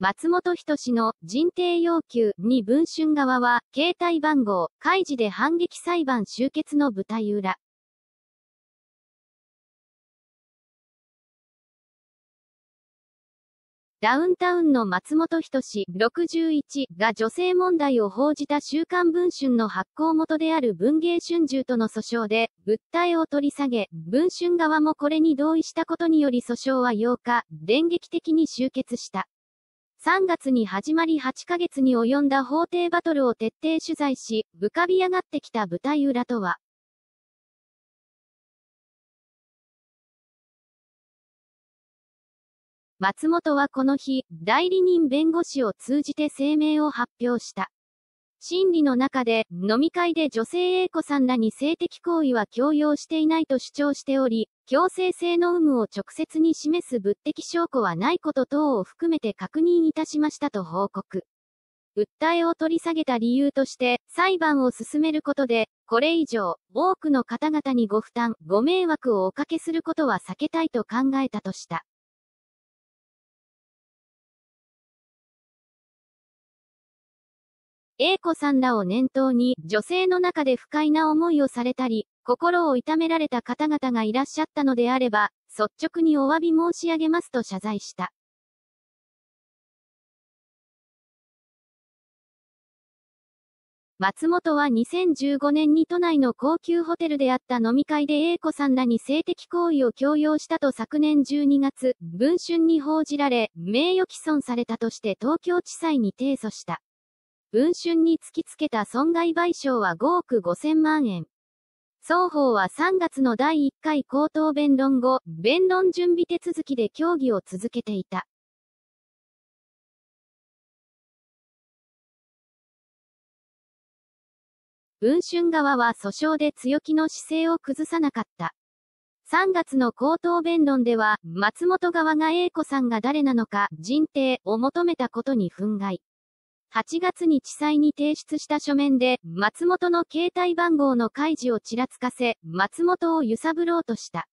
松本人志の人定要求に文春側は、携帯番号、開示で反撃裁判終結の舞台裏。ダウンタウンの松本人志61が女性問題を報じた週刊文春の発行元である文芸春秋との訴訟で、物体を取り下げ、文春側もこれに同意したことにより訴訟は8日、電撃的に終結した。3月に始まり8ヶ月に及んだ法廷バトルを徹底取材し、浮かび上がってきた舞台裏とは。松本はこの日、代理人弁護士を通じて声明を発表した。審理の中で、飲み会で女性 A 子さんらに性的行為は強要していないと主張しており、強制性の有無を直接に示す物的証拠はないこと等を含めて確認いたしましたと報告。訴えを取り下げた理由として、裁判を進めることで、これ以上、多くの方々にご負担、ご迷惑をおかけすることは避けたいと考えたとした。A 子さんらを念頭に、女性の中で不快な思いをされたり、心を痛められた方々がいらっしゃったのであれば、率直にお詫び申し上げますと謝罪した。松本は2015年に都内の高級ホテルであった飲み会で A 子さんらに性的行為を強要したと昨年12月、文春に報じられ、名誉毀損されたとして東京地裁に提訴した。文春に突きつけた損害賠償は5億5000万円。双方は3月の第1回口頭弁論後、弁論準備手続きで協議を続けていた。文春側は訴訟で強気の姿勢を崩さなかった。3月の口頭弁論では、松本側が A 子さんが誰なのか、人定を求めたことに憤慨。8月に地裁に提出した書面で、松本の携帯番号の開示をちらつかせ、松本を揺さぶろうとした。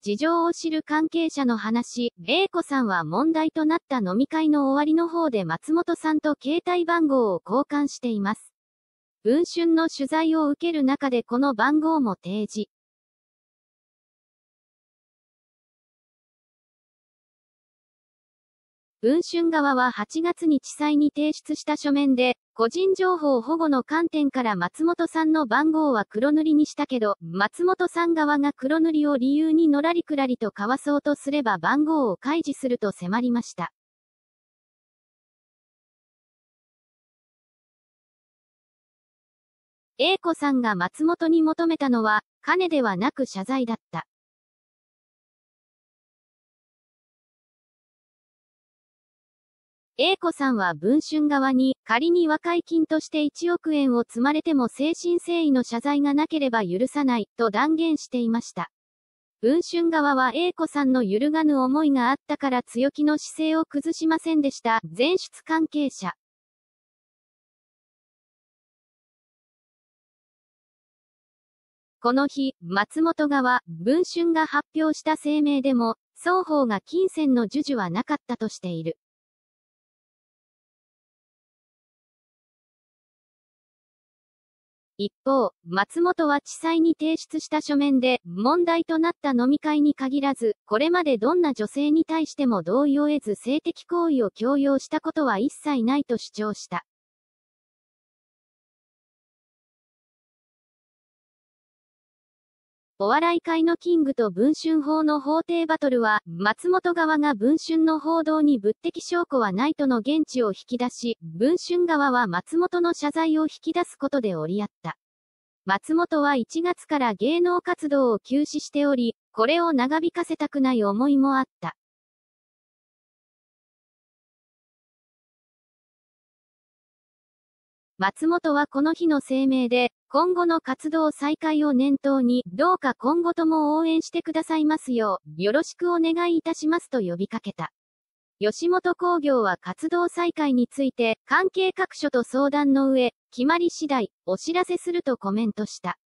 事情を知る関係者の話、A 子さんは問題となった飲み会の終わりの方で松本さんと携帯番号を交換しています。文春の取材を受ける中でこの番号も提示。文春側は8月に地裁に提出した書面で、個人情報保護の観点から松本さんの番号は黒塗りにしたけど、松本さん側が黒塗りを理由にのらりくらりとかわそうとすれば番号を開示すると迫りました。A 子さんが松本に求めたのは、金ではなく謝罪だった。A 子さんは文春側に、仮に和解金として1億円を積まれても誠心誠意の謝罪がなければ許さない、と断言していました。文春側は A 子さんの揺るがぬ思いがあったから強気の姿勢を崩しませんでした。前出関係者。この日、松本側、文春が発表した声明でも、双方が金銭の授受はなかったとしている。一方、松本は地裁に提出した書面で、問題となった飲み会に限らず、これまでどんな女性に対しても同意を得ず性的行為を強要したことは一切ないと主張した。お笑い界のキングと文春法の法廷バトルは、松本側が文春の報道に物的証拠はないとの現地を引き出し、文春側は松本の謝罪を引き出すことで折り合った。松本は1月から芸能活動を休止しており、これを長引かせたくない思いもあった。松本はこの日の声明で、今後の活動再開を念頭に、どうか今後とも応援してくださいますよう、よろしくお願いいたしますと呼びかけた。吉本工業は活動再開について、関係各所と相談の上、決まり次第、お知らせするとコメントした。